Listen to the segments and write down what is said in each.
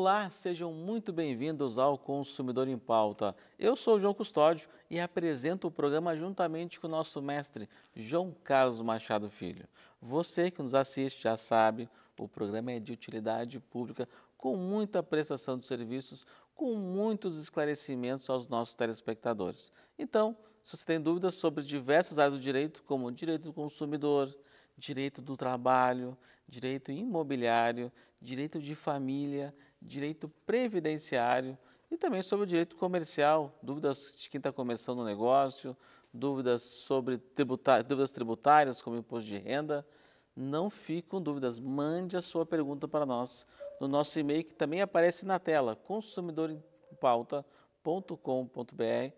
Olá, sejam muito bem-vindos ao Consumidor em Pauta. Eu sou João Custódio e apresento o programa juntamente com o nosso mestre João Carlos Machado Filho. Você que nos assiste já sabe, o programa é de utilidade pública com muita prestação de serviços, com muitos esclarecimentos aos nossos telespectadores. Então, se você tem dúvidas sobre diversas áreas do direito, como direito do consumidor, direito do trabalho, direito imobiliário, direito de família, direito previdenciário e também sobre o direito comercial, dúvidas de quem está começando o um negócio, dúvidas sobre tributar, dúvidas tributárias, como imposto de renda. Não fique com dúvidas, mande a sua pergunta para nós no nosso e-mail que também aparece na tela, consumidorempauta.com.br,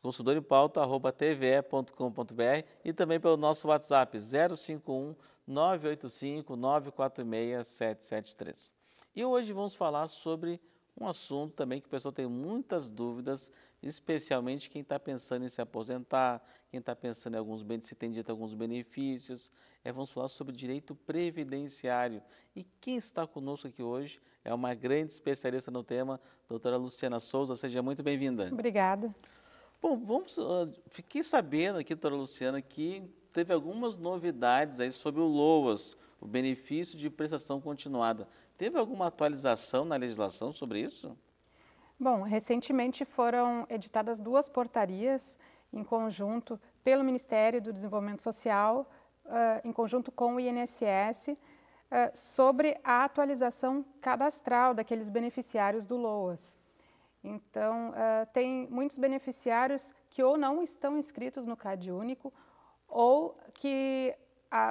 consumidorempauta.tve.com.br e também pelo nosso WhatsApp 051 985 946 773. E hoje vamos falar sobre um assunto também que o pessoal tem muitas dúvidas, especialmente quem está pensando em se aposentar, quem está pensando em alguns se tem direito a alguns benefícios. É, vamos falar sobre direito previdenciário. E quem está conosco aqui hoje é uma grande especialista no tema, doutora Luciana Souza. Seja muito bem-vinda. Obrigada. Bom, vamos, uh, fiquei sabendo aqui, doutora Luciana, que teve algumas novidades aí sobre o LOAS, o benefício de prestação continuada. Teve alguma atualização na legislação sobre isso? Bom, recentemente foram editadas duas portarias em conjunto pelo Ministério do Desenvolvimento Social, uh, em conjunto com o INSS, uh, sobre a atualização cadastral daqueles beneficiários do LOAS. Então, uh, tem muitos beneficiários que ou não estão inscritos no CadÚnico, Único, ou que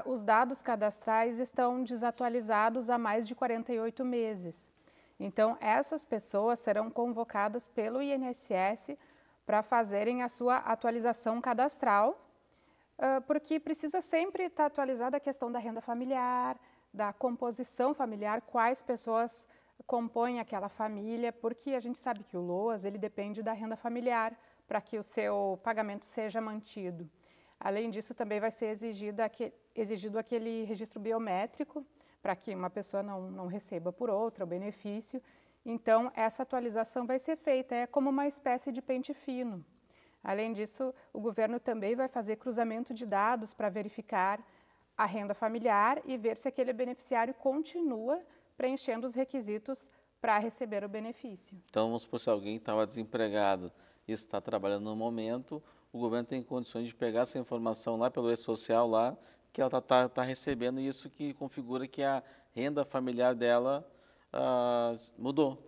os dados cadastrais estão desatualizados há mais de 48 meses. Então, essas pessoas serão convocadas pelo INSS para fazerem a sua atualização cadastral, porque precisa sempre estar atualizada a questão da renda familiar, da composição familiar, quais pessoas compõem aquela família, porque a gente sabe que o LOAS ele depende da renda familiar para que o seu pagamento seja mantido. Além disso, também vai ser aquele, exigido aquele registro biométrico para que uma pessoa não, não receba por outra o benefício. Então, essa atualização vai ser feita, é como uma espécie de pente fino. Além disso, o governo também vai fazer cruzamento de dados para verificar a renda familiar e ver se aquele beneficiário continua preenchendo os requisitos para receber o benefício. Então, vamos supor, se alguém estava desempregado e está trabalhando no momento, o governo tem condições de pegar essa informação lá pelo E-Social lá, que ela está tá, tá recebendo, e isso que configura que a renda familiar dela ah, mudou.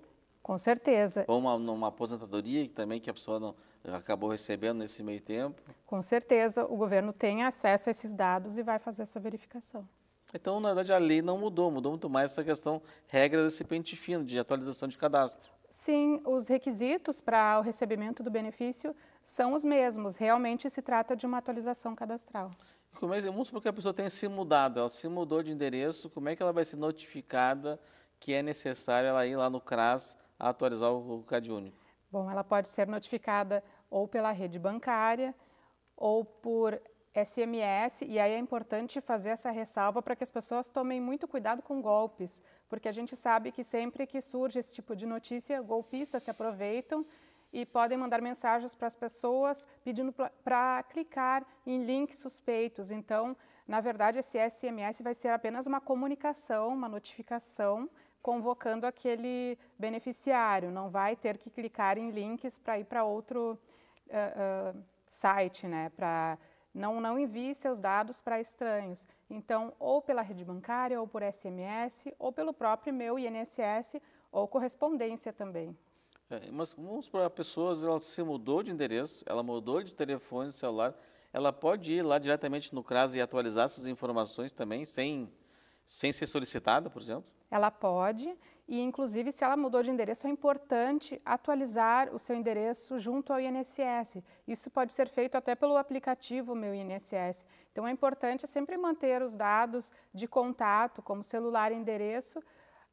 Com certeza. Ou uma, uma aposentadoria também que a pessoa não, acabou recebendo nesse meio tempo. Com certeza, o governo tem acesso a esses dados e vai fazer essa verificação. Então, na verdade, a lei não mudou, mudou muito mais essa questão, regras desse pente fino de atualização de cadastro. Sim, os requisitos para o recebimento do benefício são os mesmos. Realmente se trata de uma atualização cadastral. Como é, vamos supor que a pessoa tenha se mudado, ela se mudou de endereço, como é que ela vai ser notificada que é necessário ela ir lá no CRAS atualizar o CAD único? Bom, ela pode ser notificada ou pela rede bancária ou por SMS, e aí é importante fazer essa ressalva para que as pessoas tomem muito cuidado com golpes, porque a gente sabe que sempre que surge esse tipo de notícia, golpistas se aproveitam e podem mandar mensagens para as pessoas pedindo para clicar em links suspeitos. Então, na verdade, esse SMS vai ser apenas uma comunicação, uma notificação convocando aquele beneficiário. Não vai ter que clicar em links para ir para outro uh, uh, site, né? Para não, não envie seus dados para estranhos. Então, ou pela rede bancária, ou por SMS, ou pelo próprio meu INSS, ou correspondência também. É, mas vamos para pessoas, ela se mudou de endereço, ela mudou de telefone celular, ela pode ir lá diretamente no CRAS e atualizar essas informações também, sem, sem ser solicitada, por exemplo? Ela pode, e, inclusive, se ela mudou de endereço, é importante atualizar o seu endereço junto ao INSS. Isso pode ser feito até pelo aplicativo Meu INSS. Então, é importante sempre manter os dados de contato, como celular e endereço,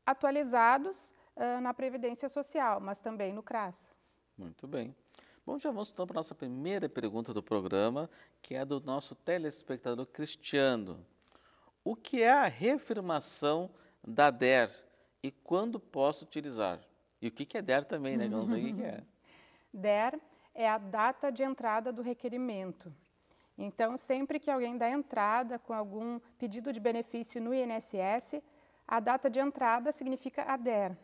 atualizados uh, na Previdência Social, mas também no CRAS. Muito bem. Bom, já vamos então para a nossa primeira pergunta do programa, que é do nosso telespectador Cristiano. O que é a reafirmação da DER? e quando posso utilizar. E o que, que é DER também, né? não sei o que, é. DER é a data de entrada do requerimento. Então, sempre que alguém dá entrada com algum pedido de benefício no INSS, a data de entrada significa a DER.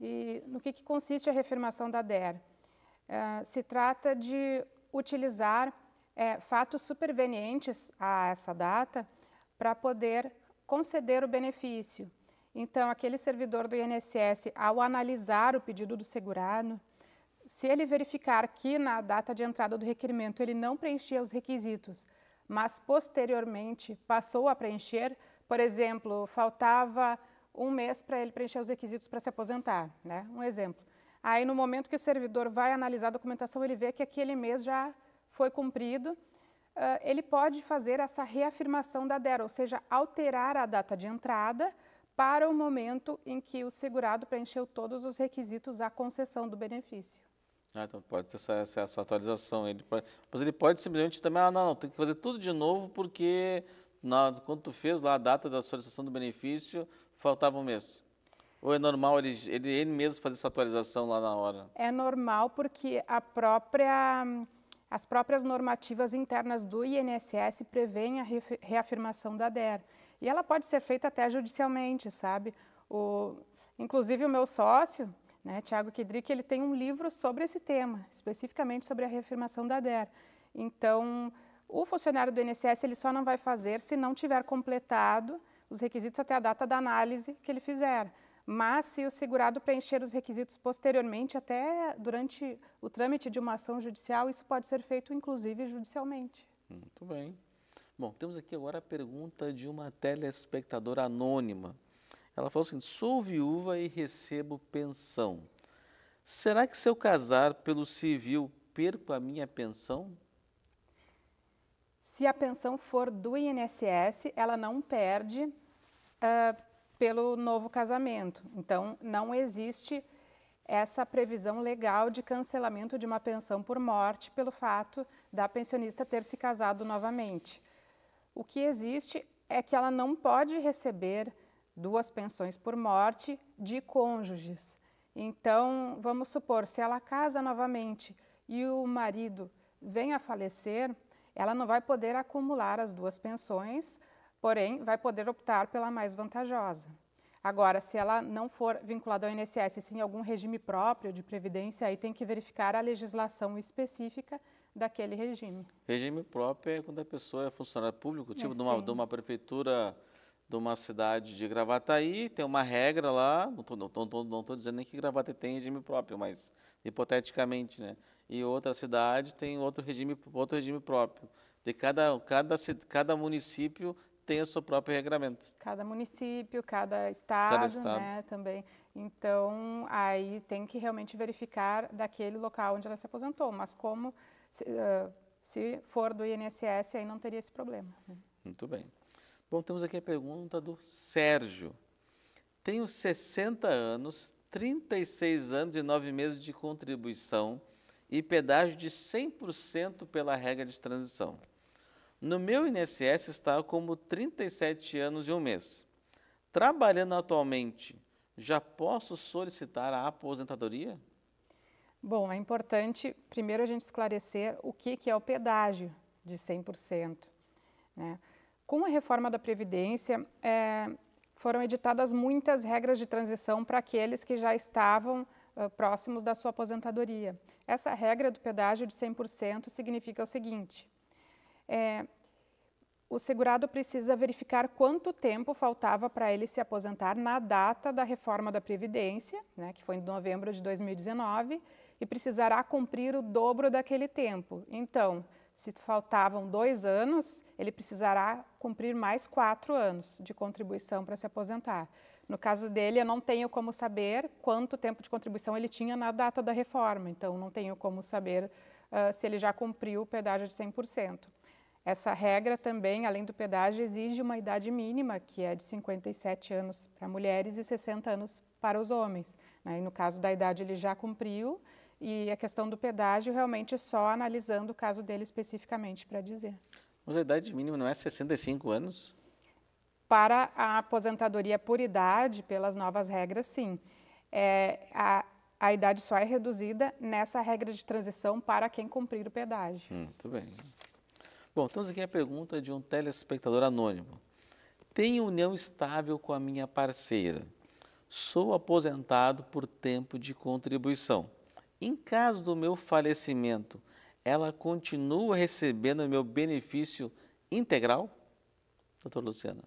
E no que, que consiste a reafirmação da DER? Uh, se trata de utilizar é, fatos supervenientes a essa data para poder conceder o benefício. Então, aquele servidor do INSS, ao analisar o pedido do segurado, se ele verificar que na data de entrada do requerimento ele não preenchia os requisitos, mas posteriormente passou a preencher, por exemplo, faltava um mês para ele preencher os requisitos para se aposentar, né? Um exemplo. Aí, no momento que o servidor vai analisar a documentação, ele vê que aquele mês já foi cumprido, ele pode fazer essa reafirmação da DERA, ou seja, alterar a data de entrada para o momento em que o segurado preencheu todos os requisitos à concessão do benefício. Ah, então pode ter essa, essa, essa atualização. Ele pode, mas ele pode simplesmente também, ah, não, tem que fazer tudo de novo porque na, quando tu fez lá a data da solicitação do benefício, faltava um mês. Ou é normal ele, ele, ele mesmo fazer essa atualização lá na hora? É normal porque a própria, as próprias normativas internas do INSS prevêem a reafirmação da DER. E ela pode ser feita até judicialmente, sabe? O, inclusive o meu sócio, né, Tiago Kidrick, ele tem um livro sobre esse tema, especificamente sobre a reafirmação da DER. Então, o funcionário do INSS ele só não vai fazer se não tiver completado os requisitos até a data da análise que ele fizer. Mas se o segurado preencher os requisitos posteriormente, até durante o trâmite de uma ação judicial, isso pode ser feito inclusive judicialmente. Muito bem. Bom, temos aqui agora a pergunta de uma telespectadora anônima. Ela falou assim: sou viúva e recebo pensão. Será que se eu casar pelo civil, perco a minha pensão? Se a pensão for do INSS, ela não perde uh, pelo novo casamento. Então, não existe essa previsão legal de cancelamento de uma pensão por morte pelo fato da pensionista ter se casado novamente. O que existe é que ela não pode receber duas pensões por morte de cônjuges. Então, vamos supor, se ela casa novamente e o marido vem a falecer, ela não vai poder acumular as duas pensões, porém, vai poder optar pela mais vantajosa. Agora, se ela não for vinculada ao INSS, sim algum regime próprio de previdência, aí tem que verificar a legislação específica daquele regime. Regime próprio é quando a pessoa é funcionário público, tipo é, de, uma, de, uma, prefeitura de uma cidade de Gravataí, tem uma regra lá, não estou dizendo nem que Gravataí tem regime próprio, mas hipoteticamente, né? E outra cidade tem outro regime, outro regime próprio. De cada, cada, cada município tem o seu próprio regramento. Cada município, cada estado, cada estado. Né, também. Então, aí tem que realmente verificar daquele local onde ela se aposentou. Mas como se, uh, se for do INSS, aí não teria esse problema. Né? Muito bem. Bom, temos aqui a pergunta do Sérgio. Tenho 60 anos, 36 anos e 9 meses de contribuição e pedágio de 100% pela regra de transição. No meu INSS está como 37 anos e um mês. Trabalhando atualmente, já posso solicitar a aposentadoria? Bom, é importante primeiro a gente esclarecer o que, que é o pedágio de 100%. Né? Com a reforma da Previdência, é, foram editadas muitas regras de transição para aqueles que já estavam uh, próximos da sua aposentadoria. Essa regra do pedágio de 100% significa o seguinte: é, o segurado precisa verificar quanto tempo faltava para ele se aposentar na data da reforma da Previdência, né, que foi em novembro de 2019, e precisará cumprir o dobro daquele tempo. Então, se faltavam dois anos, ele precisará cumprir mais quatro anos de contribuição para se aposentar. No caso dele, eu não tenho como saber quanto tempo de contribuição ele tinha na data da reforma, então não tenho como saber uh, se ele já cumpriu o pedágio de 100%. Essa regra também, além do pedágio, exige uma idade mínima, que é de 57 anos para mulheres e 60 anos para os homens. Né? E no caso da idade, ele já cumpriu, e a questão do pedágio, realmente é só analisando o caso dele especificamente para dizer. Mas a idade mínima não é 65 anos? Para a aposentadoria por idade, pelas novas regras, sim. É, a, a idade só é reduzida nessa regra de transição para quem cumprir o pedágio. Muito hum, bem. Bom, temos aqui a pergunta de um telespectador anônimo. Tenho união estável com a minha parceira. Sou aposentado por tempo de contribuição. Em caso do meu falecimento, ela continua recebendo o meu benefício integral? Doutor Luciana.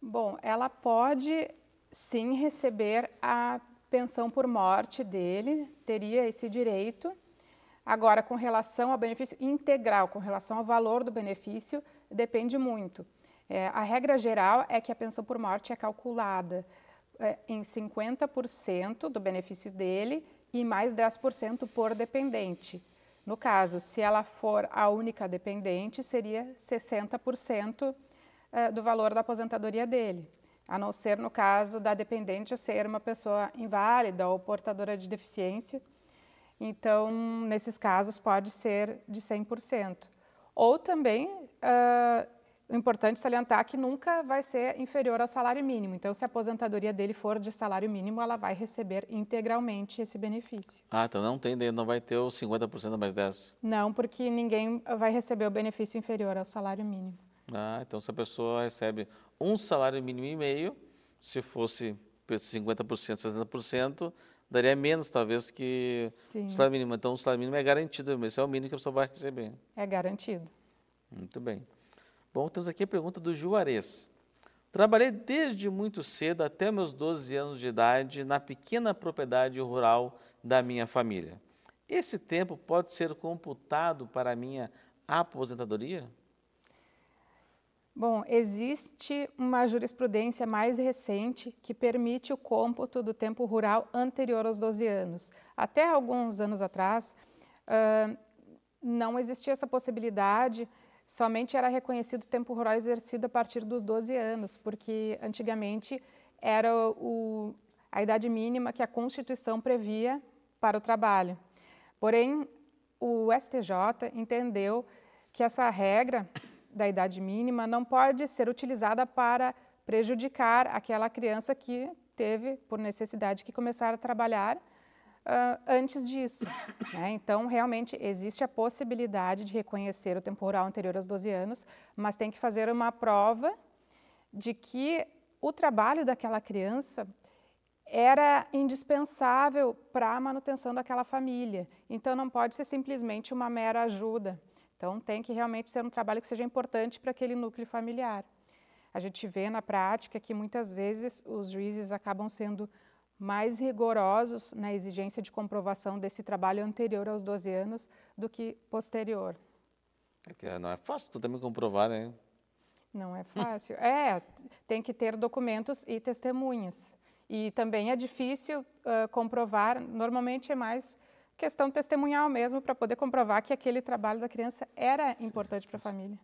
Bom, ela pode sim receber a pensão por morte dele, teria esse direito Agora, com relação ao benefício integral, com relação ao valor do benefício, depende muito. É, a regra geral é que a pensão por morte é calculada é, em 50% do benefício dele e mais 10% por dependente. No caso, se ela for a única dependente, seria 60% é, do valor da aposentadoria dele, a não ser no caso da dependente ser uma pessoa inválida ou portadora de deficiência. Então, nesses casos, pode ser de 100%. Ou também, uh, o importante salientar que nunca vai ser inferior ao salário mínimo. Então, se a aposentadoria dele for de salário mínimo, ela vai receber integralmente esse benefício. Ah, então não tem, não vai ter os 50% mais 10? Não, porque ninguém vai receber o benefício inferior ao salário mínimo. Ah, então se a pessoa recebe um salário mínimo e meio, se fosse 50%, 60%, daria menos, talvez, que Sim. o salário mínimo. Então, o salário mínimo é garantido, esse é o mínimo que a pessoa vai receber. É garantido. Muito bem. Bom, temos aqui a pergunta do Juarez. Trabalhei desde muito cedo, até meus 12 anos de idade, na pequena propriedade rural da minha família. Esse tempo pode ser computado para a minha aposentadoria? Bom, existe uma jurisprudência mais recente que permite o cômputo do tempo rural anterior aos 12 anos. Até alguns anos atrás, uh, não existia essa possibilidade, somente era reconhecido o tempo rural exercido a partir dos 12 anos, porque antigamente era o, a idade mínima que a Constituição previa para o trabalho. Porém, o STJ entendeu que essa regra da idade mínima não pode ser utilizada para prejudicar aquela criança que teve, por necessidade, que começar a trabalhar uh, antes disso. Né? Então, realmente, existe a possibilidade de reconhecer o temporal anterior aos 12 anos, mas tem que fazer uma prova de que o trabalho daquela criança era indispensável para a manutenção daquela família. Então, não pode ser simplesmente uma mera ajuda. Então, tem que realmente ser um trabalho que seja importante para aquele núcleo familiar. A gente vê na prática que muitas vezes os juízes acabam sendo mais rigorosos na exigência de comprovação desse trabalho anterior aos 12 anos do que posterior. É não é fácil também comprovar, né? Não é fácil. é, tem que ter documentos e testemunhas. E também é difícil uh, comprovar, normalmente é mais questão testemunhal mesmo, para poder comprovar que aquele trabalho da criança era sim, importante para a família.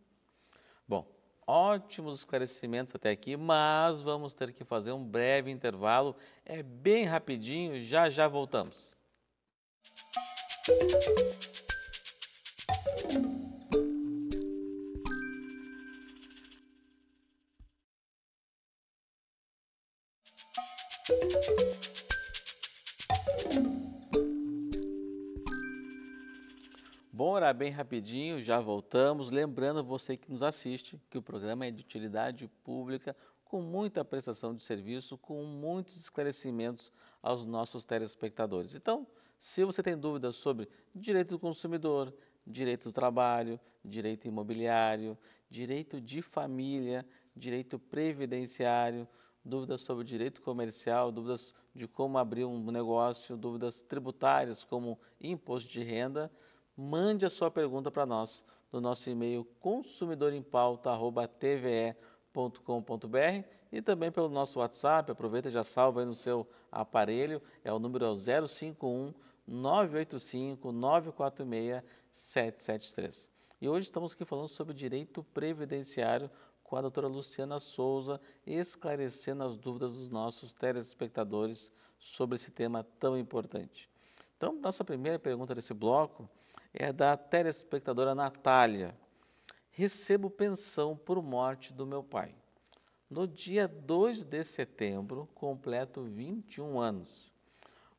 Bom, ótimos esclarecimentos até aqui, mas vamos ter que fazer um breve intervalo. É bem rapidinho, já já voltamos. Música Bom orar bem rapidinho, já voltamos. Lembrando você que nos assiste que o programa é de utilidade pública, com muita prestação de serviço, com muitos esclarecimentos aos nossos telespectadores. Então, se você tem dúvidas sobre direito do consumidor, direito do trabalho, direito imobiliário, direito de família, direito previdenciário, dúvidas sobre direito comercial, dúvidas de como abrir um negócio, dúvidas tributárias como imposto de renda, mande a sua pergunta para nós no nosso e-mail consumidorempauta.tve.com.br e também pelo nosso WhatsApp. Aproveita e já salva aí no seu aparelho. É o número 051 985 946 773. E hoje estamos aqui falando sobre direito previdenciário com a doutora Luciana Souza, esclarecendo as dúvidas dos nossos telespectadores sobre esse tema tão importante. Então, nossa primeira pergunta desse bloco é da telespectadora Natália. Recebo pensão por morte do meu pai. No dia 2 de setembro, completo 21 anos.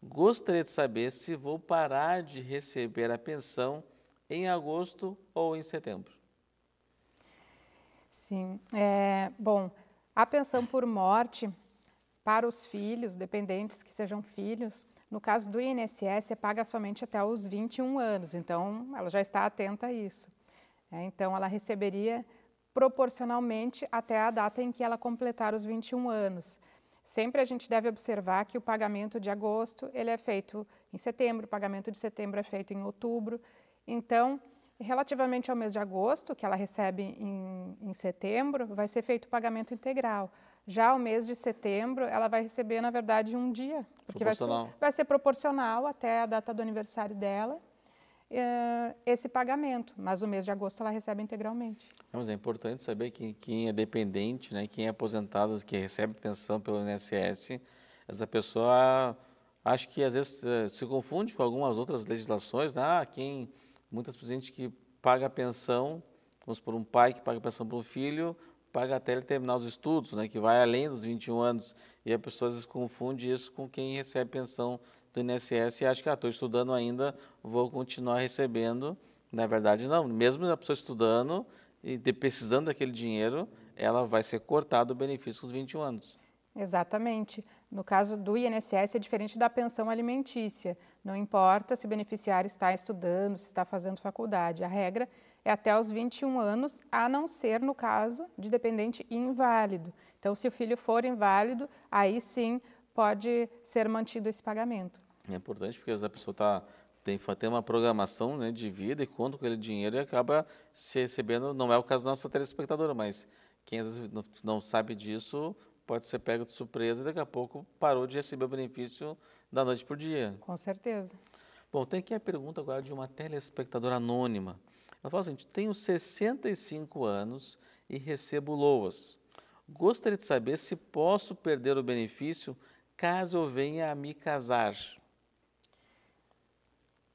Gostaria de saber se vou parar de receber a pensão em agosto ou em setembro. Sim. É, bom, a pensão por morte para os filhos, dependentes que sejam filhos, no caso do INSS, é paga somente até os 21 anos, então ela já está atenta a isso. É, então, ela receberia proporcionalmente até a data em que ela completar os 21 anos. Sempre a gente deve observar que o pagamento de agosto ele é feito em setembro, o pagamento de setembro é feito em outubro. Então, relativamente ao mês de agosto, que ela recebe em, em setembro, vai ser feito o pagamento integral. Já o mês de setembro, ela vai receber, na verdade, um dia, porque vai ser, vai ser proporcional até a data do aniversário dela eh, esse pagamento, mas o mês de agosto ela recebe integralmente. Mas é importante saber que quem é dependente, né, quem é aposentado, que recebe pensão pelo INSS, essa pessoa acho que às vezes eh, se confunde com algumas outras legislações, né? Ah, quem muitas pessoas que paga a pensão, vamos por um pai que paga a pensão para um filho, paga até ele terminar os estudos, né, que vai além dos 21 anos, e a pessoa às vezes confunde isso com quem recebe pensão do INSS e acha que, ah, estou estudando ainda, vou continuar recebendo. Na verdade, não. Mesmo a pessoa estudando e precisando daquele dinheiro, ela vai ser cortado o benefício aos 21 anos. Exatamente. No caso do INSS, é diferente da pensão alimentícia. Não importa se o beneficiário está estudando, se está fazendo faculdade. A regra é até os 21 anos, a não ser no caso de dependente inválido. Então, se o filho for inválido, aí sim pode ser mantido esse pagamento. É importante porque a pessoa tá, tem, tem uma programação né, de vida e conta com aquele dinheiro e acaba se recebendo. Não é o caso da nossa telespectadora, mas quem às vezes não sabe disso pode ser pego de surpresa e daqui a pouco parou de receber o benefício da noite para o dia. Com certeza. Bom, tem aqui a pergunta agora de uma telespectadora anônima. Ela fala o seguinte: tenho 65 anos e recebo LOAS. Gostaria de saber se posso perder o benefício caso eu venha a me casar.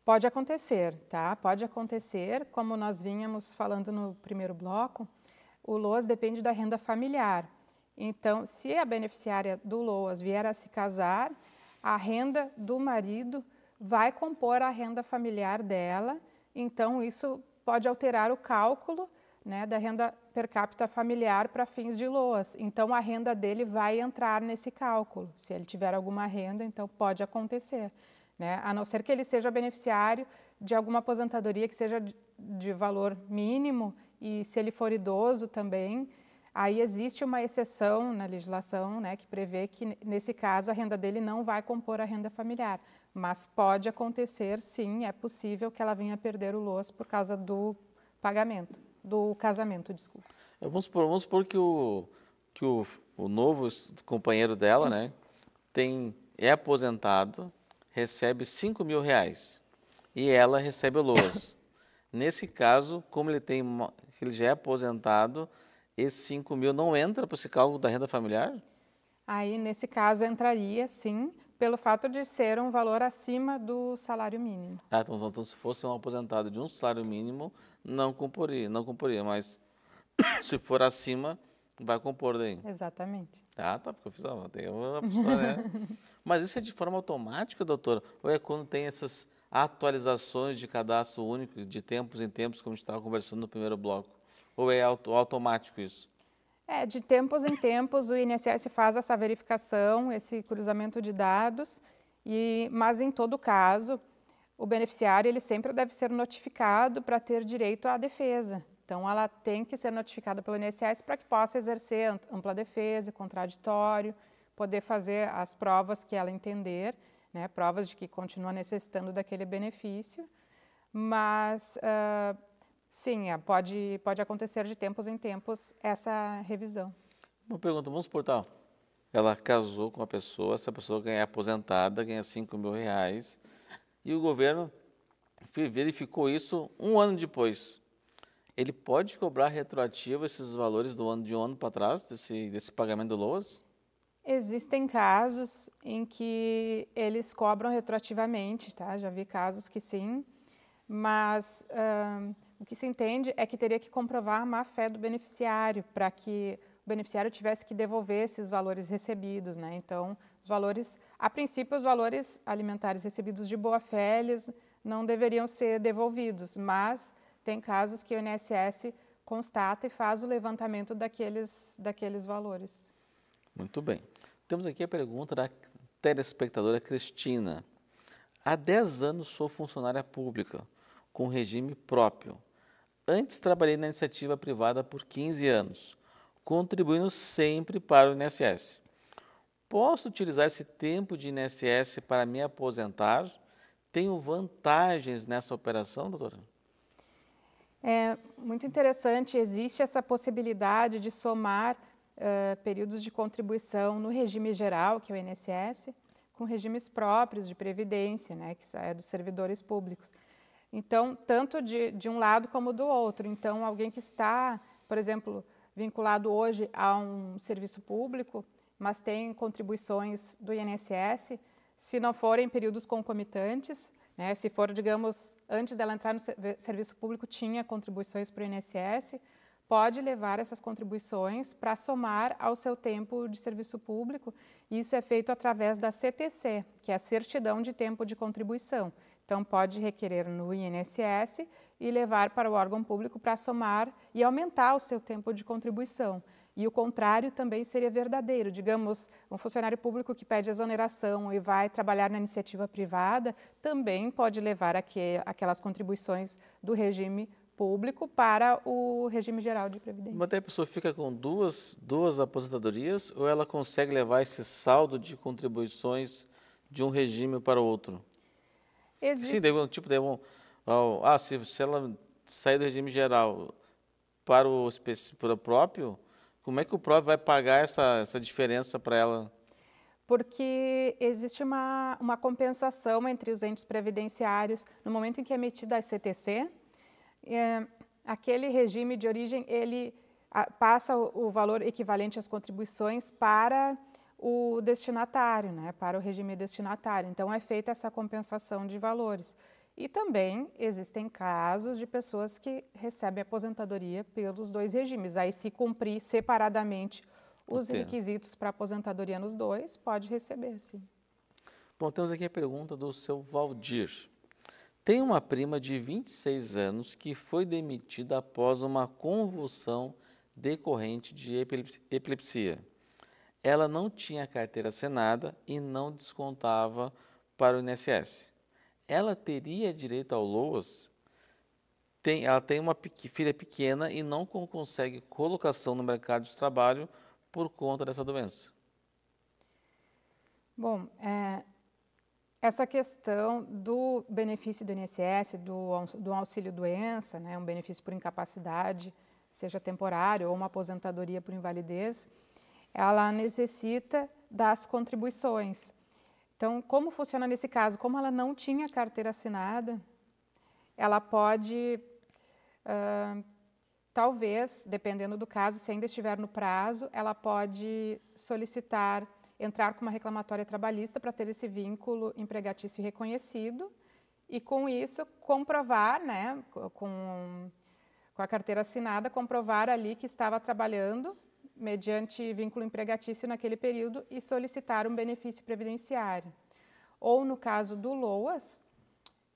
Pode acontecer, tá? Pode acontecer, como nós vínhamos falando no primeiro bloco, o LOAS depende da renda familiar. Então, se a beneficiária do LOAS vier a se casar, a renda do marido vai compor a renda familiar dela, então isso pode alterar o cálculo né, da renda per capita familiar para fins de LOAS. Então, a renda dele vai entrar nesse cálculo. Se ele tiver alguma renda, então pode acontecer. Né? A não ser que ele seja beneficiário de alguma aposentadoria que seja de valor mínimo e se ele for idoso também, Aí existe uma exceção na legislação né, que prevê que, nesse caso, a renda dele não vai compor a renda familiar. Mas pode acontecer, sim, é possível que ela venha a perder o LOAS por causa do pagamento, do casamento, desculpa. É, vamos supor, vamos supor que, o, que o, o novo companheiro dela né, tem, é aposentado, recebe 5 mil reais e ela recebe o LOAS. Nesse caso, como ele, tem, ele já é aposentado, esse 5 mil não entra para esse cálculo da renda familiar? Aí, nesse caso, entraria, sim, pelo fato de ser um valor acima do salário mínimo. Ah, então, então, então se fosse um aposentado de um salário mínimo, não comporia, não comporia, mas se for acima, vai compor daí. Exatamente. Ah, tá, porque eu fiz uma, tem uma pessoa, né? mas isso é de forma automática, doutora? Ou é quando tem essas atualizações de cadastro único de tempos em tempos, como a gente estava conversando no primeiro bloco? Ou é automático isso? É, de tempos em tempos o INSS faz essa verificação, esse cruzamento de dados, e, mas em todo caso, o beneficiário ele sempre deve ser notificado para ter direito à defesa. Então, ela tem que ser notificada pelo INSS para que possa exercer ampla defesa, contraditório, poder fazer as provas que ela entender, né, provas de que continua necessitando daquele benefício. Mas uh, Sim, é, pode, pode acontecer de tempos em tempos essa revisão. Uma pergunta, vamos supor, tá? ela casou com uma pessoa, essa pessoa ganha aposentada, ganha 5 mil reais, e o governo verificou isso um ano depois. Ele pode cobrar retroativo esses valores do ano de um ano para trás, desse, desse pagamento do LOAS? Existem casos em que eles cobram retroativamente, tá? Já vi casos que sim, mas... O que se entende é que teria que comprovar a má-fé do beneficiário para que o beneficiário tivesse que devolver esses valores recebidos, né? Então, os valores, a princípio, os valores alimentares recebidos de boa-fé, eles não deveriam ser devolvidos, mas tem casos que o INSS constata e faz o levantamento daqueles, daqueles valores. Muito bem. Temos aqui a pergunta da telespectadora Cristina. Há 10 anos sou funcionária pública, com regime próprio. Antes trabalhei na iniciativa privada por 15 anos, contribuindo sempre para o INSS. Posso utilizar esse tempo de INSS para me aposentar? Tenho vantagens nessa operação, doutora? É muito interessante. Existe essa possibilidade de somar uh, períodos de contribuição no regime geral, que é o INSS, com regimes próprios de previdência, né, que é dos servidores públicos. Então, tanto de, de um lado como do outro. Então, alguém que está, por exemplo, vinculado hoje a um serviço público, mas tem contribuições do INSS, se não forem períodos concomitantes, né, se for, digamos, antes dela entrar no serviço público, tinha contribuições para o INSS, pode levar essas contribuições para somar ao seu tempo de serviço público. Isso é feito através da CTC, que é a Certidão de Tempo de Contribuição. Então, pode requerer no INSS e levar para o órgão público para somar e aumentar o seu tempo de contribuição. E o contrário também seria verdadeiro. Digamos, um funcionário público que pede exoneração e vai trabalhar na iniciativa privada também pode levar aquelas contribuições do regime público para o regime geral de previdência. Mas daí a pessoa fica com duas, duas aposentadorias ou ela consegue levar esse saldo de contribuições de um regime para o outro? Existe. Sim, deu, tipo, deu ah, se, se ela sair do regime geral para o, para o próprio, como é que o próprio vai pagar essa, essa diferença para ela? Porque existe uma, uma compensação entre os entes previdenciários. No momento em que é emitida a CTC, é, aquele regime de origem, ele passa o, o valor equivalente às contribuições para o destinatário, né, para o regime destinatário. Então, é feita essa compensação de valores. E também existem casos de pessoas que recebem aposentadoria pelos dois regimes. Aí, se cumprir separadamente os requisitos para aposentadoria nos dois, pode receber, sim. Bom, temos aqui a pergunta do seu Valdir. Tem uma prima de 26 anos que foi demitida após uma convulsão decorrente de epilepsia ela não tinha carteira assinada e não descontava para o INSS. Ela teria direito ao LOAS, tem, ela tem uma filha pequena e não consegue colocação no mercado de trabalho por conta dessa doença. Bom, é, essa questão do benefício do INSS, do, do auxílio-doença, né, um benefício por incapacidade, seja temporário ou uma aposentadoria por invalidez, ela necessita das contribuições. Então, como funciona nesse caso? Como ela não tinha carteira assinada, ela pode, uh, talvez, dependendo do caso, se ainda estiver no prazo, ela pode solicitar entrar com uma reclamatória trabalhista para ter esse vínculo empregatício reconhecido e, com isso, comprovar, né, com, com a carteira assinada, comprovar ali que estava trabalhando mediante vínculo empregatício naquele período e solicitar um benefício previdenciário. Ou, no caso do LOAS,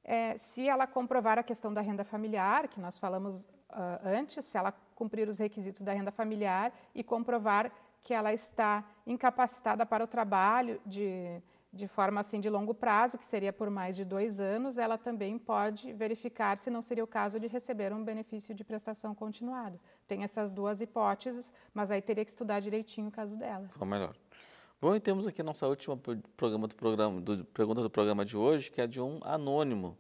é, se ela comprovar a questão da renda familiar, que nós falamos uh, antes, se ela cumprir os requisitos da renda familiar e comprovar que ela está incapacitada para o trabalho de de forma assim de longo prazo, que seria por mais de dois anos, ela também pode verificar se não seria o caso de receber um benefício de prestação continuada Tem essas duas hipóteses, mas aí teria que estudar direitinho o caso dela. Ficou melhor. Bom, e temos aqui a nossa última programa do programa, do, pergunta do programa de hoje, que é de um anônimo.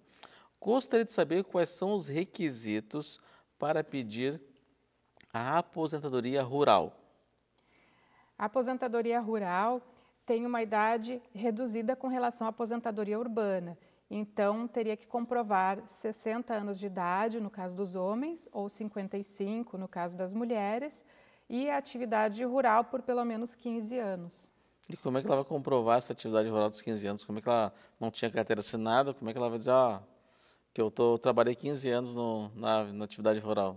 Gostaria de saber quais são os requisitos para pedir a aposentadoria rural. A aposentadoria rural tem uma idade reduzida com relação à aposentadoria urbana. Então, teria que comprovar 60 anos de idade, no caso dos homens, ou 55, no caso das mulheres, e a atividade rural por pelo menos 15 anos. E como é que ela vai comprovar essa atividade rural dos 15 anos? Como é que ela não tinha carteira assinada? Como é que ela vai dizer, ah, que eu tô, eu trabalhei 15 anos no, na, na atividade rural?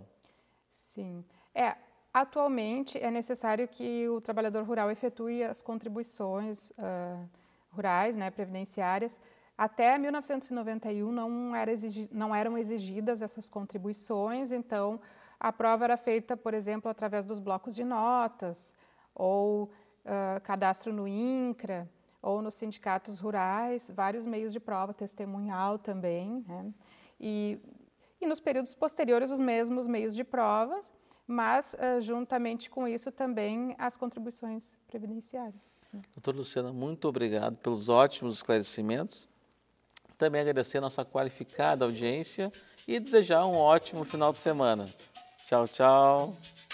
Sim. É, Atualmente, é necessário que o trabalhador rural efetue as contribuições uh, rurais, né, previdenciárias. Até 1991 não, era exigi não eram exigidas essas contribuições, então a prova era feita, por exemplo, através dos blocos de notas, ou uh, cadastro no INCRA, ou nos sindicatos rurais, vários meios de prova, testemunhal também. Né? E, e nos períodos posteriores, os mesmos meios de provas mas eh, juntamente com isso também as contribuições previdenciárias. Né? Doutor Luciana, muito obrigado pelos ótimos esclarecimentos. Também agradecer a nossa qualificada audiência e desejar um ótimo final de semana. Tchau, tchau.